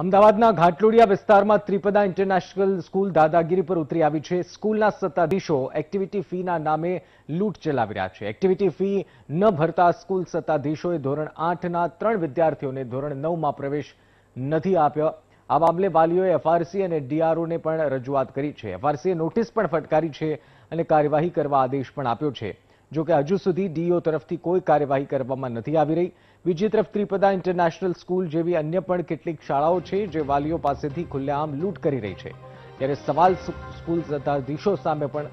અમદાવાદના ઘાટલોડિયા વિસ્તારમાં ત્રિપદા international school દાદાગીરી પર ઉતરી આવી છે સ્કૂલના સત્તાધીશો એક્ટિવિટી ફીના નામે લૂંટ ચલાવી રહ્યા છે એક્ટિવિટી ફી ન ભરતા સ્કૂલ સત્તાધીશોએ ધોરણ આઠના ત્રણ વિદ્યાર્થીઓને ધોરણ નવમાં પ્રવેશ નથી આપ્યો આ મામલે વાલીઓએ એફઆરસી અને ડીઆરઓને પણ રજૂઆત કરી છે એફઆરસીએ નોટિસ પણ ફટકારી છે અને કાર્યવાહી કરવા આદેશ પણ આપ્યો છે જોકે હજુ સુધી ડીઓ તરફથી કોઈ કાર્યવાહી કરવામાં નથી આવી રહી બીજી તરફ ત્રિપદા ઇન્ટરનેશનલ સ્કૂલ જેવી અન્ય પણ કેટલીક શાળાઓ છે જે વાલીઓ પાસેથી ખુલ્લેઆમ લૂંટ કરી રહી છે ત્યારે સવાલ સ્કૂલ સત્તાધીશો સામે પણ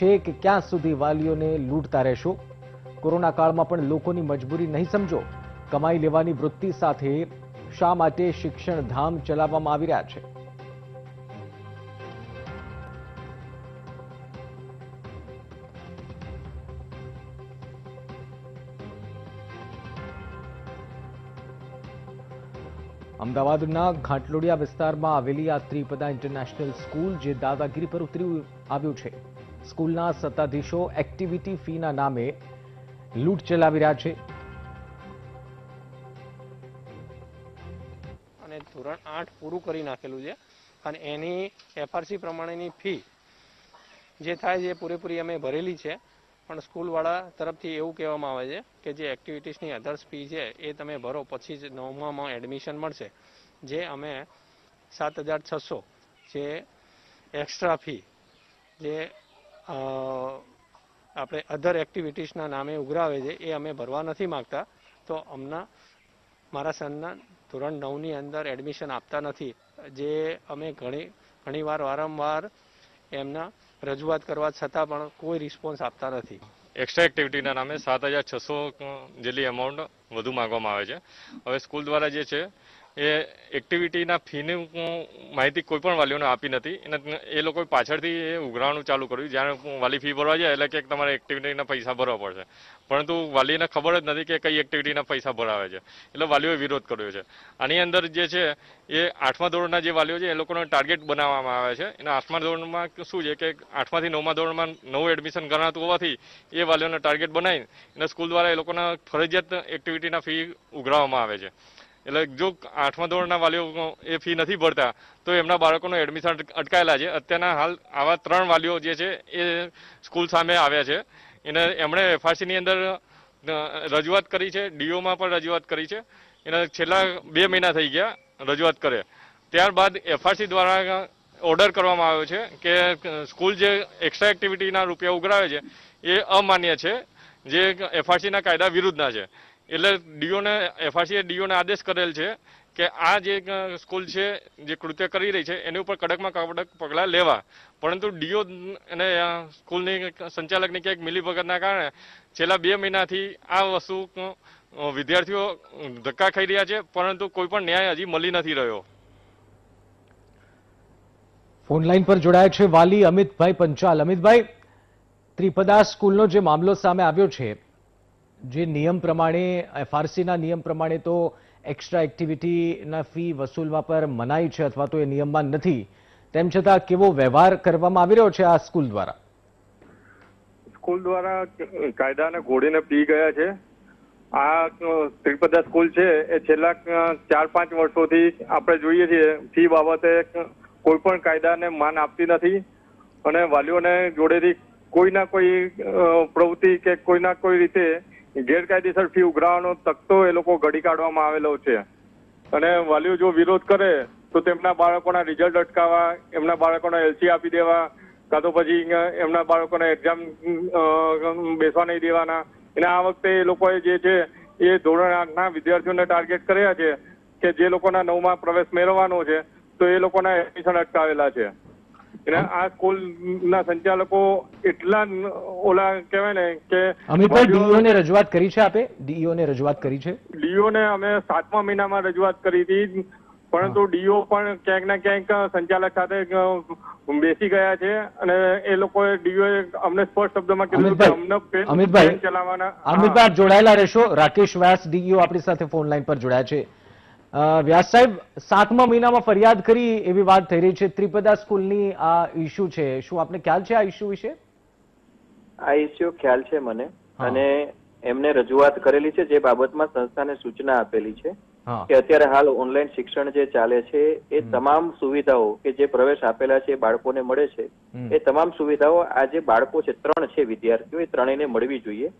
છે કે ક્યાં સુધી વાલીઓને લૂંટતા રહેશો કોરોના કાળમાં પણ લોકોની મજબૂરી નહીં સમજો કમાઈ લેવાની વૃત્તિ સાથે શા માટે શિક્ષણ ધામ ચલાવવામાં આવી રહ્યા છે અમદાવાદના ઘાટલોડિયા વિસ્તારમાં આવેલી આ ત્રિપદા ઇન્ટરનેશનલ સ્કૂલ જે દાદાગીરી પર ઉતરી આવ્યું છે સ્કૂલના સત્તાધીશો એક્ટિવિટી ફીના નામે લૂંટ ચલાવી રહ્યા છે અને ધોરણ આઠ પૂરું કરી નાખેલું છે અને એની એફઆરસી પ્રમાણેની ફી જે થાય છે પૂરેપૂરી અમે ભરેલી છે પણ સ્કૂલવાળા તરફથી એવું કહેવામાં આવે છે કે જે એક્ટિવિટીસની અધર્સ ફી છે એ તમે ભરો પછી જ નવમામાં એડમિશન મળશે જે અમે સાત હજાર છસો જે એક્સ્ટ્રા ફી જે આપણે અધર એક્ટિવિટીસના નામે ઉઘરાવે છે એ અમે ભરવા નથી માગતા તો અમના મારા સનના ધોરણ નવની અંદર એડમિશન આપતા નથી જે અમે ઘણી ઘણીવાર વારંવાર એમના રજૂઆત કરવા છતાં પણ કોઈ રિસ્પોન્સ આપતા નથી એક્સ્ટ્રા એક્ટિવિટીના નામે સાત હજાર છસો જેટલી અમાઉન્ટ વધુ માંગવામાં આવે છે હવે સ્કૂલ દ્વારા જે છે એ એક્ટિવિટીના ફીની હું માહિતી કોઈ પણ વાલીઓને આપી નથી અને એ લોકોએ પાછળથી એ ઉઘરાણું ચાલુ કર્યું જ્યારે વાલી ફી ભરવા જાય એટલે કે તમારે એક્ટિવિટીના પૈસા ભરવા પડશે પરંતુ વાલીને ખબર જ નથી કે કઈ એક્ટિવિટીના પૈસા ભરાવે છે એટલે વાલીઓએ વિરોધ કર્યો છે આની અંદર જે છે એ આઠમા ધોરણના જે વાલીઓ છે એ લોકોનો ટાર્ગેટ બનાવવામાં આવે છે અને આઠમા ધોરણમાં શું છે કે આઠમાથી નવમા ધોરણમાં નવું એડમિશન કરાતું હોવાથી એ વાલીઓને ટાર્ગેટ બનાવીને અને સ્કૂલ દ્વારા એ લોકોના ફરજિયાત એક્ટિવિટીના ફી ઉઘરાવવામાં આવે છે એટલે જો આઠમા ધોરણના વાલીઓ એ ફી નથી ભરતા તો એમના બાળકોનું એડમિશન અટકાયેલા છે અત્યારના હાલ આવા ત્રણ વાલીઓ જે છે એ સ્કૂલ સામે આવ્યા છે એને એમણે એફઆરસીની અંદર રજૂઆત કરી છે ડીઓમાં પણ રજૂઆત કરી છે એને છેલ્લા બે મહિના થઈ ગયા રજૂઆત કરે ત્યારબાદ એફઆરસી દ્વારા ઓર્ડર કરવામાં આવ્યો છે કે સ્કૂલ જે એક્સ્ટ્રા એક્ટિવિટીના રૂપિયા ઉઘરાવે છે એ અમાન્ય છે જે એફઆરસીના કાયદા વિરુદ્ધના છે એટલે ડીઓને એફઆરસીએ ડીઓને આદેશ કરેલ છે કે આ જે સ્કૂલ છે જે કૃત્ય કરી રહી છે એની ઉપર કડકમાં કડક પગલાં લેવા પરંતુ ડીઓ અને સ્કૂલની સંચાલકની ક્યાંક મિલીભગતના કારણે છેલ્લા બે મહિનાથી આ વસ્તુ વિદ્યાર્થીઓ ધક્કા ખાઈ રહ્યા છે પરંતુ કોઈ પણ ન્યાય હજી મળી નથી રહ્યો ફોનલાઈન પર જોડાયા છે વાલી અમિતભાઈ પંચાલ અમિતભાઈ ત્રિપદા સ્કૂલનો જે મામલો સામે આવ્યો છે જે નિયમ પ્રમાણે એફઆરસીના નિયમ પ્રમાણે તો એક્સ્ટ્રા એક્ટિવિટીના ફી વસૂલવા પર મનાઈ છે અથવા તો એ નિયમમાં નથી તેમ છતાં કેવો વ્યવહાર કરવામાં આવી રહ્યો છે આ સ્કૂલ દ્વારા સ્કૂલ દ્વારા કાયદાને ઘોડીને પી ગયા છે આ ત્રિપદા સ્કૂલ છે એ છેલ્લા ચાર પાંચ વર્ષોથી આપણે જોઈએ છીએ ફી બાબતે કોઈ પણ કાયદાને માન આપતી નથી અને વાલીઓને જોડેથી કોઈ ના કોઈ પ્રવૃત્તિ કે કોઈ ના કોઈ રીતે ગેરકાયદેસર ફી ઉઘરાવાનો તકતો એ લોકો ઘડી કાઢવામાં આવેલો છે અને વાલીઓ જો વિરોધ કરે તો તેમના બાળકોના રિઝલ્ટ અટકાવવા એમના બાળકોને એલસી આપી દેવા કાં તો પછી એમના બાળકોને એક્ઝામ બેસવા નહીં દેવાના અને આ વખતે એ લોકોએ જે છે એ ધોરણ આઠના વિદ્યાર્થીઓને ટાર્ગેટ કર્યા છે કે જે લોકોના નવમાં પ્રવેશ મેળવવાનો છે તો એ લોકોના એડમિશન અટકાવેલા છે આ સ્કૂલ ના સંચાલકો એટલા ઓલા કહેવાય ને કે રજૂઆત કરી છે આપે ડીઈઓ ને રજૂઆત કરી છે ડીઓ ને અમે સાતમા મહિનામાં રજૂઆત કરી હતી પરંતુ ડીઓ પણ ક્યાંક ના ક્યાંક સંચાલક સાથે બેસી ગયા છે અને એ લોકોએ ડીઓ અમને સ્પષ્ટ શબ્દમાં કીધું કે અમને અમિતભાઈ ચલાવવાના અમિતભાઈ જોડાયેલા રહેશો રાકેશ વ્યાસ ડીઓ આપણી સાથે ફોન લાઈન પર જોડાયા છે વ્યાસ સાહેબ સાતમા મહિનામાં ફરિયાદ કરી એવી વાત થઈ રહી છે ત્રિપદા સ્કૂલની આ ઇશ્યુ છે શું આપને ખ્યાલ છે આ ઇશ્યુ વિશે આ ઇશ્યુ ખ્યાલ છે મને અને એમને રજૂઆત કરેલી છે જે બાબતમાં સંસ્થાને સૂચના આપેલી છે કે અત્યારે હાલ ઓનલાઈન શિક્ષણ જે ચાલે છે એ તમામ સુવિધાઓ કે જે પ્રવેશ આપેલા છે બાળકોને મળે છે એ તમામ સુવિધાઓ આ જે બાળકો છે ત્રણ છે વિદ્યાર્થીઓ એ ત્રણેયને મળવી જોઈએ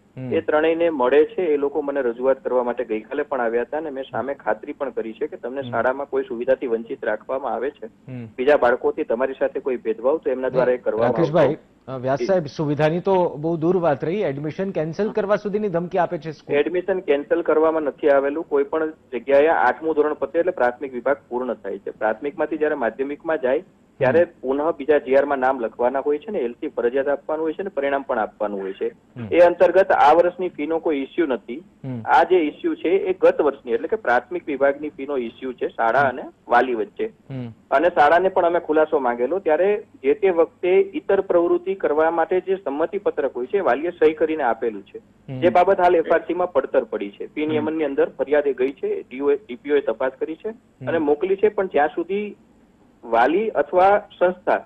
એ ત્રણેયને મળે છે એ લોકો મને રજૂઆત કરવા માટે ગઈકાલે પણ આવ્યા હતા અને મેં સામે ખાતરી પણ કરી છે કે તમને શાળામાં કોઈ સુવિધાથી વંચિત રાખવામાં આવે છે બીજા બાળકોથી તમારી સાથે કોઈ ભેદભાવ તો એમના દ્વારા એ કરવામાં વ્યાસ સાહેબ સુવિધાની તો બહુ દૂર વાત રહી એડમિશન કેન્સલ કરવા સુધીની ધમકી આપે છે એડમિશન કેન્સલ કરવામાં નથી આવેલું કોઈ પણ જગ્યાએ આઠમું ધોરણ પતે એટલે પ્રાથમિક વિભાગ પૂર્ણ થાય છે પ્રાથમિકમાંથી જ્યારે માધ્યમિકમાં જાય ત્યારે પુનઃ બીજા જીઆરમાં નામ લખવાના હોય છે ને એલસી ફરજિયાત આપવાનું હોય છે ને પરિણામ પણ આપવાનું હોય છે એ અંતર્ગત આ વર્ષની ફીનો કોઈ ઇસ્યુ નથી આ જે ઇસ્યુ છે એ ગત વર્ષની એટલે કે પ્રાથમિક વિભાગની ફીનો ઇસ્યુ છે શાળા અને વાલી વચ્ચે અને શાળાને પણ અમે ખુલાસો માંગેલો ત્યારે જે તે વખતે ઇતર પ્રવૃત્તિ કરવા માટે જે સંમતિ પત્રક હોય છે વાલીએ સહી કરીને આપેલું છે જે બાબત હાલ એફઆરસીમાં પડતર પડી છે ફી નિયમનની અંદર ફરિયાદ એ ગઈ છે ડીપીઓએ તપાસ કરી છે અને મોકલી છે પણ જ્યાં સુધી વાલી અથવા સંસ્થા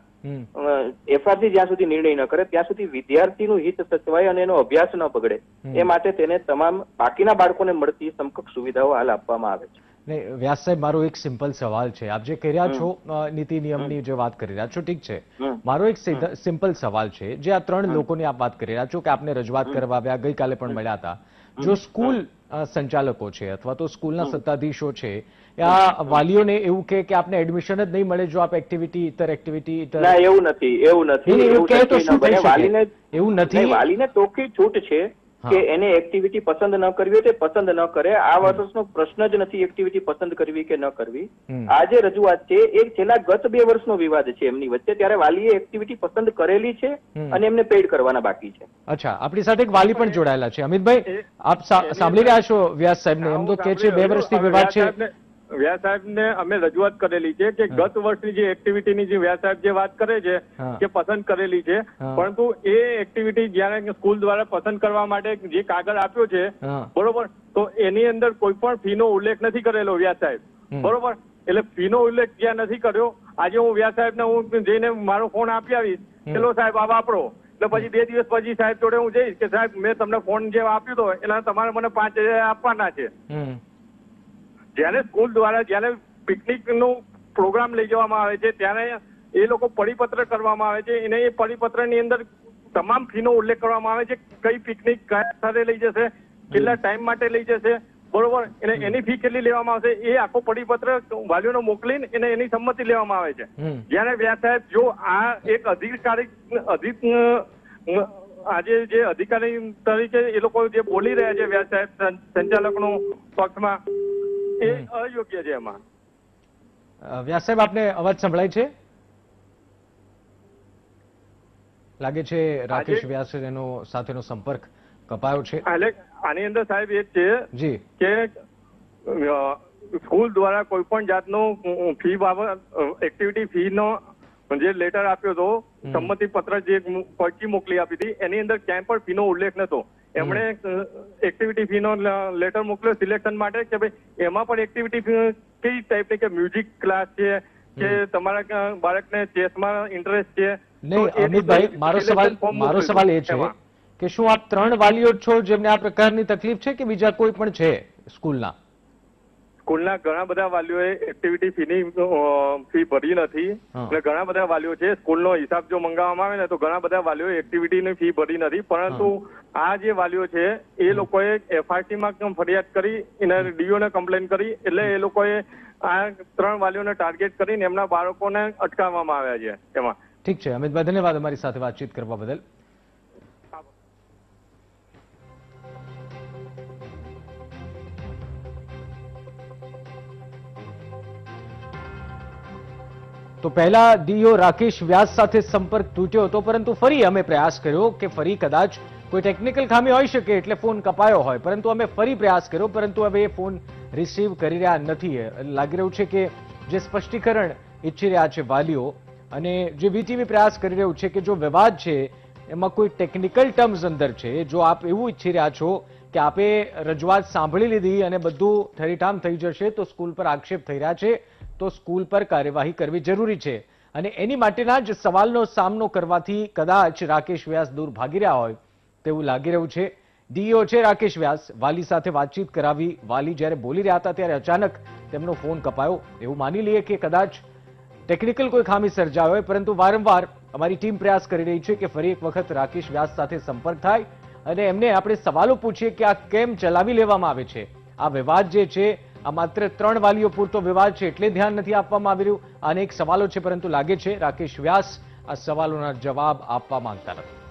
એફઆરસી જ્યાં સુધી નિર્ણય ન કરે ત્યાં સુધી વિદ્યાર્થીનું હિત સચવાય અને એનો અભ્યાસ ન બગડે એ માટે તેને તમામ બાકીના બાળકોને મળતી સમકક્ષ સુવિધાઓ હાલ આપવામાં આવે છે ને વ્યાસ સાહેબ મારો એક સિમ્પલ સવાલ છે આપ જે કહી રહ્યા છો નીતિ નિયમની જે વાત કરી રહ્યા છો ઠીક છે મારો એક સિમ્પલ સવાલ છે જે આ ત્રણ લોકોની આપ વાત કરી રહ્યા છો કે આપને રજૂઆત કરવા આવ્યા ગઈકાલે પણ મળ્યા હતા જો સ્કૂલ સંચાલકો છે અથવા તો સ્કૂલના સત્તાધીશો છે આ વાલીઓને એવું કે કે આપને એડમિશન જ નહીં મળે જો આપ એક્ટિવિટી ઇતર એક્ટિવિટી ઇતર એવું નથી એવું નથી એવું કહે તો શું થઈ એવું નથી વાલીને ટોકી છૂટ છે કે એને એક્ટિવિટી પસંદ ન કરવી હોય તે પસંદ ન કરે આ વર્ષનો પ્રશ્ન જ નથી એક્ટિવિટી પસંદ કરવી કે ન કરવી આ જે રજૂઆત છે એ છેલ્લા ગત બે વર્ષનો વિવાદ છે એમની વચ્ચે ત્યારે વાલીએ એક્ટિવિટી પસંદ કરેલી છે અને એમને પેડ કરવાના બાકી છે અચ્છા આપણી સાથે એક વાલી પણ જોડાયેલા છે અમિતભાઈ આપ સાંભળી રહ્યા છો વ્યાસ સાહેબને એમ તો કે છે બે વર્ષથી વિવાદ છે વ્યાસ ને અમે રજૂઆત કરેલી છે કે ગત વર્ષની જે એક્ટિવિટીની જે વ્યાસ સાહેબ જે વાત કરે છે કે પસંદ કરેલી છે પરંતુ એ એક્ટિવિટી જયારે સ્કૂલ દ્વારા પસંદ કરવા માટે જે કાગળ આપ્યો છે બરોબર તો એની અંદર કોઈ પણ ફી નો ઉલ્લેખ નથી કરેલો વ્યાસ સાહેબ બરોબર એટલે ફી નો ઉલ્લેખ જ્યાં નથી કર્યો આજે હું વ્યાસ ને હું જઈને મારો ફોન આપી આવીશ ચલો સાહેબ આ વાપરો એટલે પછી બે દિવસ પછી સાહેબ જોડે હું જઈશ કે સાહેબ મેં તમને ફોન જે આપ્યો હતો એના તમારે મને પાંચ હજાર આપવાના છે જ્યારે સ્કૂલ દ્વારા જ્યારે પિકનિકનો પ્રોગ્રામ લઈ જવામાં આવે છે ત્યારે એ લોકો પરિપત્ર કરવામાં આવે છે એને એ પરિપત્રની અંદર તમામ ફીનો ઉલ્લેખ કરવામાં આવે છે કઈ પિકનિક કયા સ્થળે લઈ જશે કેટલા ટાઈમ માટે લઈ જશે બરોબર એને એની ફી કેટલી લેવામાં આવશે એ આખો પરિપત્ર વાલીઓને મોકલીને એને એની સંમતિ લેવામાં આવે છે જ્યારે વ્યાસ સાહેબ જો આ એક અધિકારી અધિક આજે જે અધિકારી તરીકે એ લોકો જે બોલી રહ્યા છે વ્યાસ સાહેબ સંચાલકનું પક્ષમાં એ અયોગ્ય છે એમાં વ્યાસ સાહેબ આપને અવાજ સંભળાય છે લાગે છે રાકેશ વ્યાસ એનો સાથેનો સંપર્ક કપાયો છે આની અંદર સાહેબ એ છે જી કે સ્કૂલ દ્વારા કોઈ પણ જાતનો ફી બાબત એક્ટિવિટી ફી નો જે લેટર આપ્યો હતો સંમતિ પત્ર જે પરચી મોકલી આપી હતી એની અંદર ક્યાંય પણ ફીનો ઉલ્લેખ નતો એમણે એક્ટિવિટી ફી નો લેટર મોકલ્યો સિલેક્શન માટે કે ભાઈ એમાં પણ એક્ટિવિટી ફી કઈ ટાઈપની કે મ્યુઝિક ક્લાસ છે કે તમારા બાળકને ચેસમાં ઇન્ટરેસ્ટ છે મારો સવાલ મારો સવાલ એ છે કે શું આપ ત્રણ વાલીઓ છો જેમને આ પ્રકારની તકલીફ છે કે બીજા કોઈ પણ છે સ્કૂલના સ્કૂલના ઘણા બધા વાલીઓએ એક્ટિવિટી ફીની ફી ભરી નથી અને ઘણા બધા વાલીઓ છે સ્કૂલનો હિસાબ જો મંગાવવામાં આવે ને તો ઘણા બધા વાલીઓએ એક્ટિવિટીની ફી ભરી નથી પરંતુ આ જે વાલીઓ છે એ લોકોએ એફઆરટી માં ફરિયાદ કરી એને ડીઓને કમ્પ્લેન કરી એટલે એ લોકોએ આ ત્રણ વાલીઓને ટાર્ગેટ કરીને એમના બાળકોને અટકાવવામાં આવ્યા છે એમાં ઠીક છે અમિતભાઈ ધન્યવાદ અમારી સાથે વાતચીત કરવા બદલ તો પહેલા ડીઓ રાકેશ વ્યાસ સાથે સંપર્ક તૂટ્યો હતો પરંતુ ફરી અમે પ્રયાસ કર્યો કે ફરી કદાચ કોઈ ટેકનિકલ ખામી હોઈ શકે એટલે ફોન કપાયો હોય પરંતુ અમે ફરી પ્રયાસ કર્યો પરંતુ હવે એ ફોન રિસીવ કરી રહ્યા નથી લાગી રહ્યું છે કે જે સ્પષ્ટીકરણ ઈચ્છી રહ્યા છે વાલીઓ અને જે વીટીવી પ્રયાસ કરી રહ્યું છે કે જો વિવાદ છે એમાં કોઈ ટેકનિકલ ટર્મ્સ અંદર છે જો આપ એવું ઈચ્છી રહ્યા છો કે આપે રજૂઆત સાંભળી લીધી અને બધું ઠરીઠામ થઈ જશે તો સ્કૂલ પર આક્ષેપ થઈ રહ્યા છે તો સ્કૂલ પર કાર્યવાહી કરવી જરૂરી છે અને એની માટેના જ સવાલનો સામનો કરવાથી કદાચ રાકેશ વ્યાસ દૂર ભાગી રહ્યા હોય તેવું લાગી રહ્યું છે ડીઓ છે રાકેશ વ્યાસ વાલી સાથે વાતચીત કરાવી વાલી જ્યારે બોલી રહ્યા હતા ત્યારે અચાનક તેમનો ફોન કપાયો એવું માની લઈએ કે કદાચ ટેકનિકલ કોઈ ખામી સર્જાયો હોય પરંતુ વારંવાર અમારી ટીમ પ્રયાસ કરી રહી છે કે ફરી એક વખત રાકેશ વ્યાસ સાથે સંપર્ક થાય અને એમને આપણે સવાલો પૂછીએ કે આ કેમ ચલાવી લેવામાં આવે છે આ વિવાદ જે છે આ માત્ર ત્રણ વાલીઓ પૂરતો વિવાદ છે એટલે ધ્યાન નથી આપવામાં આવી રહ્યું અનેક સવાલો છે પરંતુ લાગે છે રાકેશ વ્યાસ આ સવાલોના જવાબ આપવા માંગતા નથી